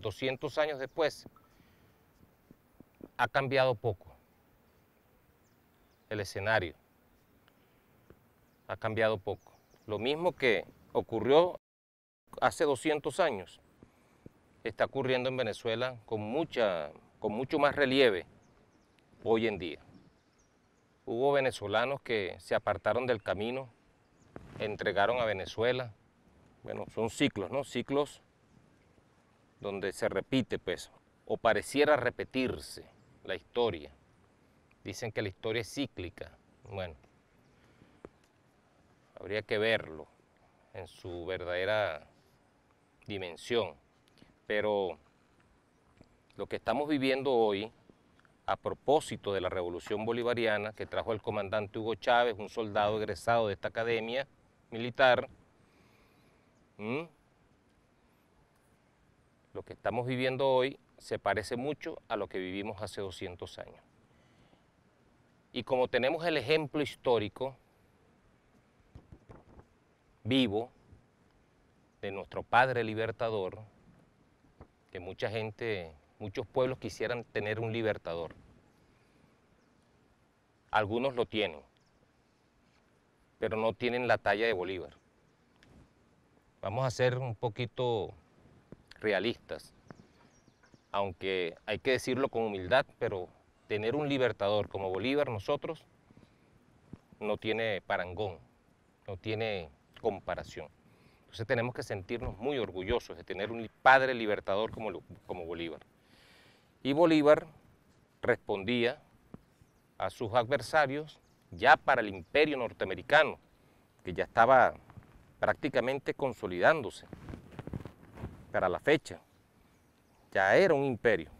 200 años después ha cambiado poco el escenario. Ha cambiado poco. Lo mismo que ocurrió hace 200 años está ocurriendo en Venezuela con, mucha, con mucho más relieve hoy en día. Hubo venezolanos que se apartaron del camino, entregaron a Venezuela. Bueno, son ciclos, ¿no? Ciclos donde se repite, pues, o pareciera repetirse la historia. Dicen que la historia es cíclica. Bueno, habría que verlo en su verdadera dimensión. Pero lo que estamos viviendo hoy, a propósito de la revolución bolivariana que trajo el comandante Hugo Chávez, un soldado egresado de esta academia militar, lo que estamos viviendo hoy se parece mucho a lo que vivimos hace 200 años. Y como tenemos el ejemplo histórico vivo de nuestro padre libertador, que mucha gente, muchos pueblos quisieran tener un libertador. Algunos lo tienen, pero no tienen la talla de Bolívar. Vamos a hacer un poquito realistas. Aunque hay que decirlo con humildad, pero tener un libertador como Bolívar nosotros no tiene parangón, no tiene comparación. Entonces tenemos que sentirnos muy orgullosos de tener un padre libertador como, como Bolívar. Y Bolívar respondía a sus adversarios ya para el imperio norteamericano, que ya estaba prácticamente consolidándose para la fecha. Ya era un imperio.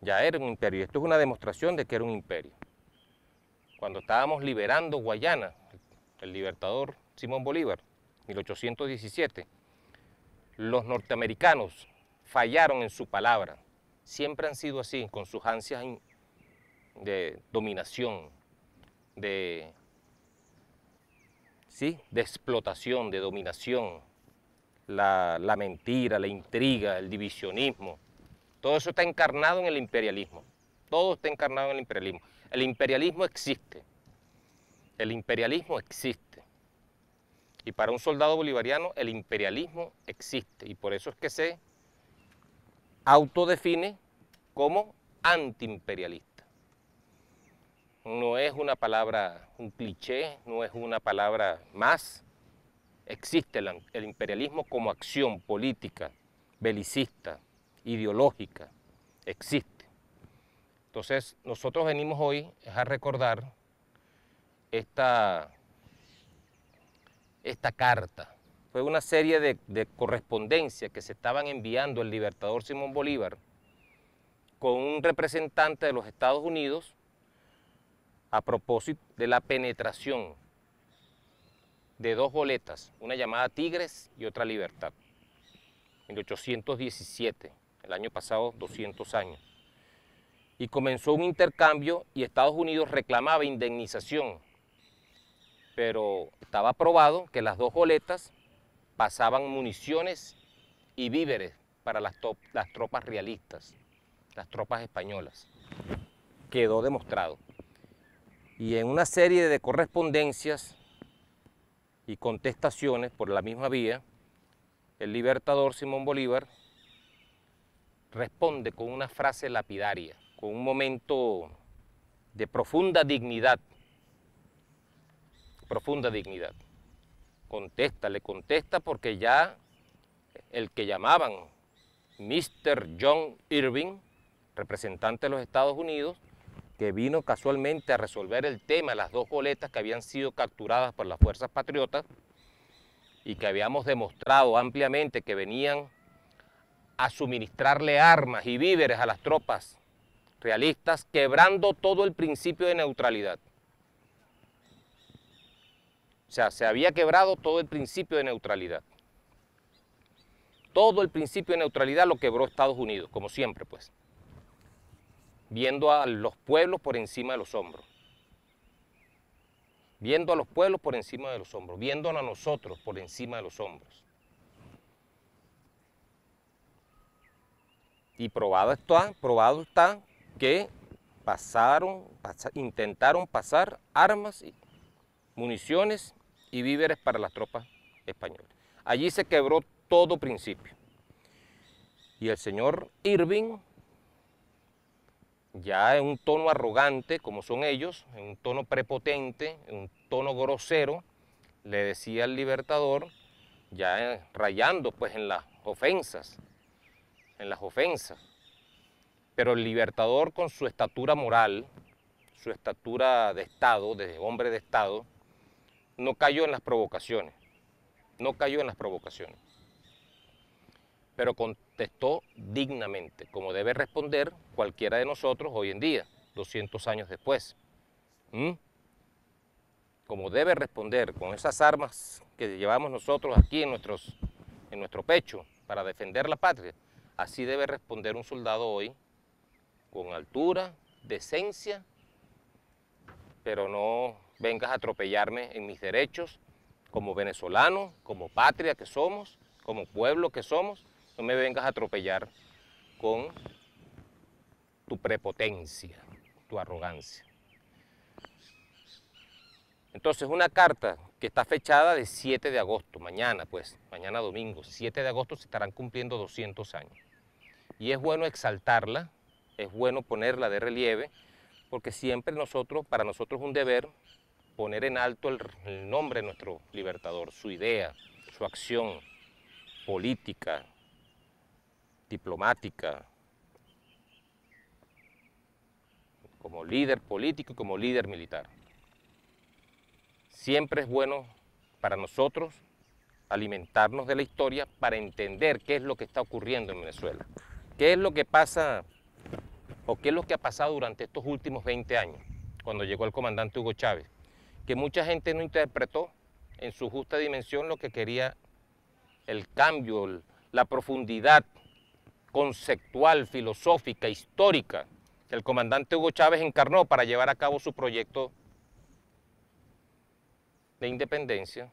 Ya era un imperio. Esto es una demostración de que era un imperio. Cuando estábamos liberando Guayana, el libertador Simón Bolívar, 1817, los norteamericanos fallaron en su palabra. Siempre han sido así, con sus ansias de dominación, de, ¿sí? de explotación, de dominación la, mentira, la intriga, el divisionismo. Todo eso está encarnado en el imperialismo. Todo está encarnado en el imperialismo. El imperialismo existe. El imperialismo existe. Y para un soldado bolivariano el imperialismo existe. Y por eso es que se autodefine como antiimperialista. No es una palabra, un cliché, no es una palabra más, existe el, imperialismo como acción política, belicista, ideológica, existe. Entonces, nosotros venimos hoy a recordar esta, esta carta. Fue una serie de, de correspondencias que se estaban enviando el libertador Simón Bolívar con un representante de los Estados Unidos a propósito de la penetración de dos boletas, una llamada Tigres y otra Libertad. en 1817, el año pasado 200 años. Y comenzó un intercambio y Estados Unidos reclamaba indemnización, pero estaba probado que las dos boletas pasaban municiones y víveres para las tropas realistas, las tropas españolas. Quedó demostrado. Y en una serie de correspondencias y contestaciones por la misma vía, el libertador Simón Bolívar responde con una frase lapidaria, con un momento de profunda dignidad, profunda dignidad. Contesta, le contesta porque ya el que llamaban Mr. John Irving, representante de los Estados Unidos, que vino casualmente a resolver el tema de las dos boletas que habían sido capturadas por las fuerzas patriotas y que habíamos demostrado ampliamente que venían a suministrarle armas y víveres a las tropas realistas, quebrando todo el principio de neutralidad. O sea, se había quebrado todo el principio de neutralidad. Todo el principio de neutralidad lo quebró Estados Unidos, como siempre, pues viendo a los pueblos por encima de los hombros. Viendo a los pueblos por encima de los hombros, Viendo a nosotros por encima de los hombros. Y probado está, probado está que pasaron, intentaron pasar armas, municiones y víveres para las tropas españolas. Allí se quebró todo principio. Y el señor Irving ya en un tono arrogante, como son ellos, en un tono prepotente, en un tono grosero, le decía al libertador, ya rayando pues en las ofensas, en las ofensas. Pero el libertador con su estatura moral, su estatura de Estado, de hombre de Estado, no cayó en las provocaciones, no cayó en las provocaciones. Pero con contestó dignamente, como debe responder cualquiera de nosotros hoy en día, 200 años después. ¿Mm? Como debe responder con esas armas que llevamos nosotros aquí en, nuestros, en nuestro pecho para defender la patria, así debe responder un soldado hoy, con altura, decencia, pero no vengas a atropellarme en mis derechos como venezolano, como patria que somos, como pueblo que somos, no me vengas a atropellar con tu prepotencia, tu arrogancia. Entonces, una carta que está fechada de 7 de agosto, mañana pues, mañana domingo, 7 de agosto se estarán cumpliendo 200 años. Y es bueno exaltarla, es bueno ponerla de relieve, porque siempre nosotros, para nosotros es un deber poner en alto el, el nombre de nuestro libertador, su idea, su acción política, diplomática, como líder político y como líder militar. Siempre es bueno para nosotros alimentarnos de la historia para entender qué es lo que está ocurriendo en Venezuela, qué es lo que pasa o qué es lo que ha pasado durante estos últimos 20 años, cuando llegó el comandante Hugo Chávez, que mucha gente no interpretó en su justa dimensión lo que quería el cambio, la profundidad conceptual, filosófica, histórica que el comandante Hugo Chávez encarnó para llevar a cabo su proyecto de independencia,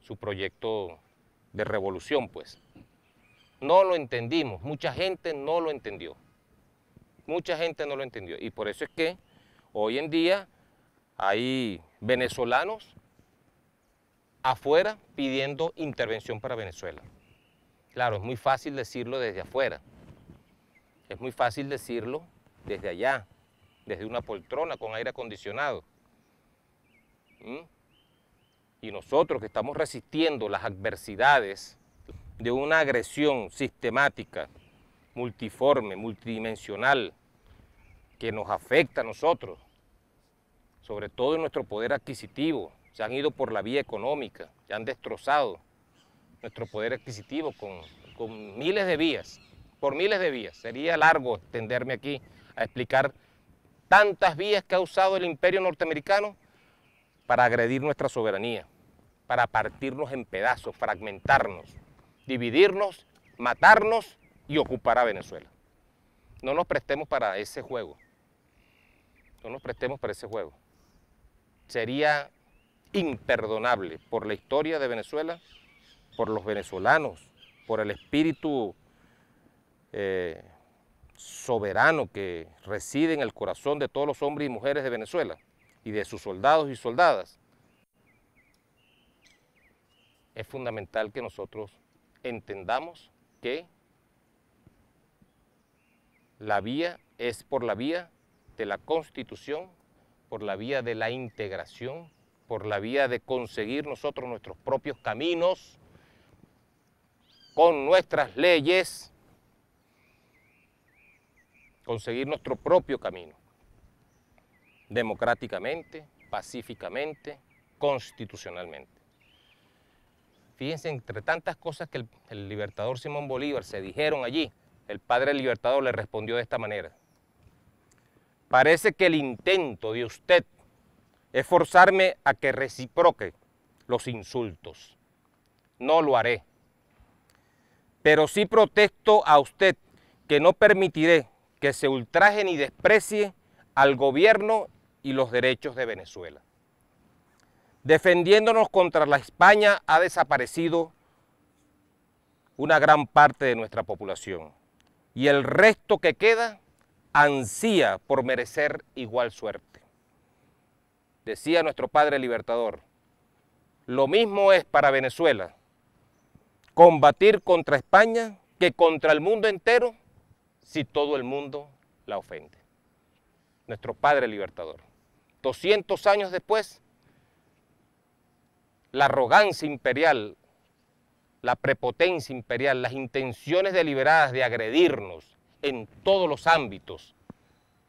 su proyecto de revolución, pues. No lo entendimos, mucha gente no lo entendió. Mucha gente no lo entendió. Y por eso es que hoy en día hay venezolanos afuera pidiendo intervención para Venezuela. Claro, es muy fácil decirlo desde afuera. Es muy fácil decirlo desde allá, desde una poltrona con aire acondicionado. ¿Mm? Y nosotros que estamos resistiendo las adversidades de una agresión sistemática, multiforme, multidimensional, que nos afecta a nosotros, sobre todo en nuestro poder adquisitivo, se han ido por la vía económica, se han destrozado nuestro poder adquisitivo con, miles de vías, por miles de vías. Sería largo extenderme aquí a explicar tantas vías que ha usado el imperio norteamericano para agredir nuestra soberanía, para partirnos en pedazos, fragmentarnos, dividirnos, matarnos y ocupar a Venezuela. No nos prestemos para ese juego. No nos prestemos para ese juego. Sería imperdonable por la historia de Venezuela por los venezolanos, por el espíritu eh, soberano que reside en el corazón de todos los hombres y mujeres de Venezuela y de sus soldados y soldadas. Es fundamental que nosotros entendamos que la vía es por la vía de la constitución, por la vía de la integración, por la vía de conseguir nosotros nuestros propios caminos, con nuestras leyes, conseguir nuestro propio camino, democráticamente, pacíficamente, constitucionalmente. Fíjense, entre tantas cosas que el, libertador Simón Bolívar se dijeron allí, el padre del libertador le respondió de esta manera. Parece que el intento de usted es forzarme a que reciproque los insultos. No lo haré pero sí protesto a usted que no permitiré que se ultraje ni desprecie al gobierno y los derechos de Venezuela. Defendiéndonos contra la España ha desaparecido una gran parte de nuestra población y el resto que queda ansía por merecer igual suerte. Decía nuestro padre libertador, lo mismo es para Venezuela combatir contra España que contra el mundo entero si todo el mundo la ofende. Nuestro Padre Libertador. 200 años después, la arrogancia imperial, la prepotencia imperial, las intenciones deliberadas de agredirnos en todos los ámbitos,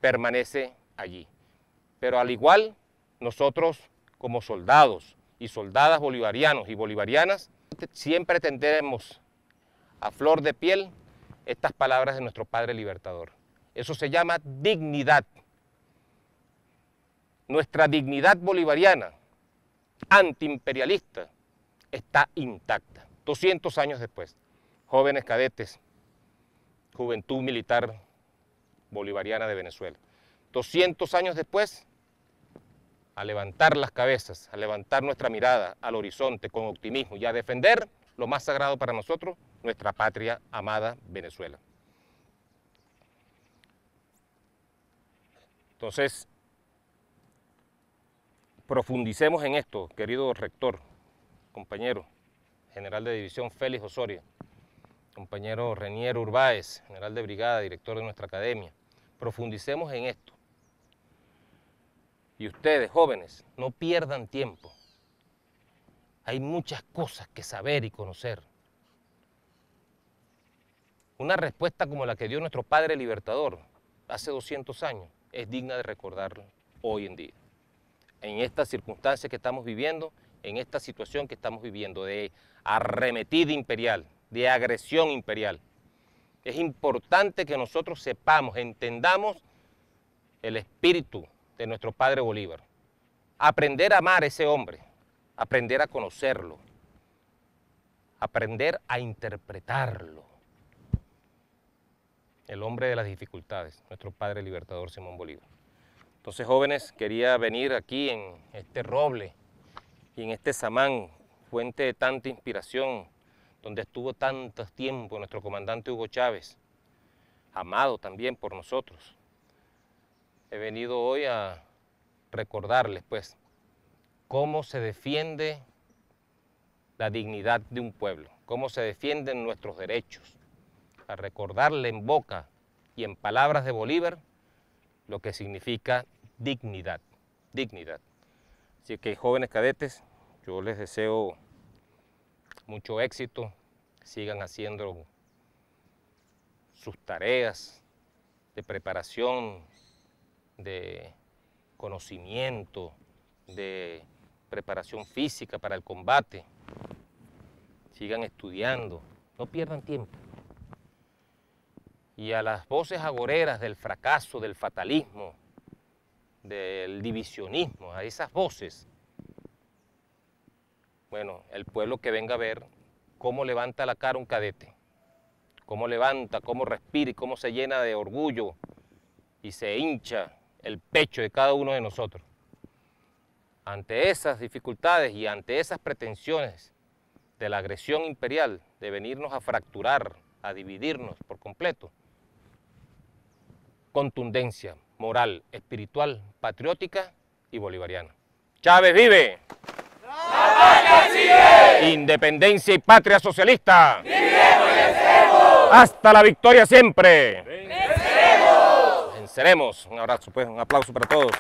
permanece allí. Pero al igual, nosotros como soldados y soldadas bolivarianos y bolivarianas, siempre tendremos a flor de piel estas palabras de nuestro Padre Libertador. Eso se llama dignidad. Nuestra dignidad bolivariana, antiimperialista, está intacta. 200 años después, jóvenes cadetes, juventud militar bolivariana de Venezuela. 200 años después, a levantar las cabezas, a levantar nuestra mirada al horizonte con optimismo y a defender lo más sagrado para nosotros, nuestra patria amada Venezuela. Entonces, profundicemos en esto, querido rector, compañero, general de división Félix Osorio, compañero Renier Urbáez, general de brigada, director de nuestra academia. Profundicemos en esto. Y ustedes, jóvenes, no pierdan tiempo. Hay muchas cosas que saber y conocer. Una respuesta como la que dio nuestro Padre Libertador hace 200 años es digna de recordar hoy en día. En estas circunstancias que estamos viviendo, en esta situación que estamos viviendo de arremetida imperial, de agresión imperial, es importante que nosotros sepamos, entendamos el espíritu de nuestro padre Bolívar. Aprender a amar a ese hombre, aprender a conocerlo, aprender a interpretarlo. El hombre de las dificultades, nuestro padre libertador Simón Bolívar. Entonces, jóvenes, quería venir aquí en este roble y en este samán, fuente de tanta inspiración, donde estuvo tanto tiempo nuestro comandante Hugo Chávez, amado también por nosotros he venido hoy a recordarles, pues, cómo se defiende la dignidad de un pueblo, cómo se defienden nuestros derechos, a recordarle en boca y en palabras de Bolívar lo que significa dignidad, dignidad. Así que jóvenes cadetes, yo les deseo mucho éxito, sigan haciendo sus tareas de preparación de conocimiento, de preparación física para el combate. Sigan estudiando, no pierdan tiempo. Y a las voces agoreras del fracaso, del fatalismo, del divisionismo, a esas voces, bueno, el pueblo que venga a ver cómo levanta la cara un cadete, cómo levanta, cómo respira y cómo se llena de orgullo y se hincha el pecho de cada uno de nosotros. Ante esas dificultades y ante esas pretensiones de la agresión imperial, de venirnos a fracturar, a dividirnos por completo, contundencia moral, espiritual, patriótica y bolivariana. ¡Chávez vive! ¡La ¡Independencia y patria socialista! ¡Hasta la victoria siempre! seremos. Un abrazo, pues, un aplauso para todos.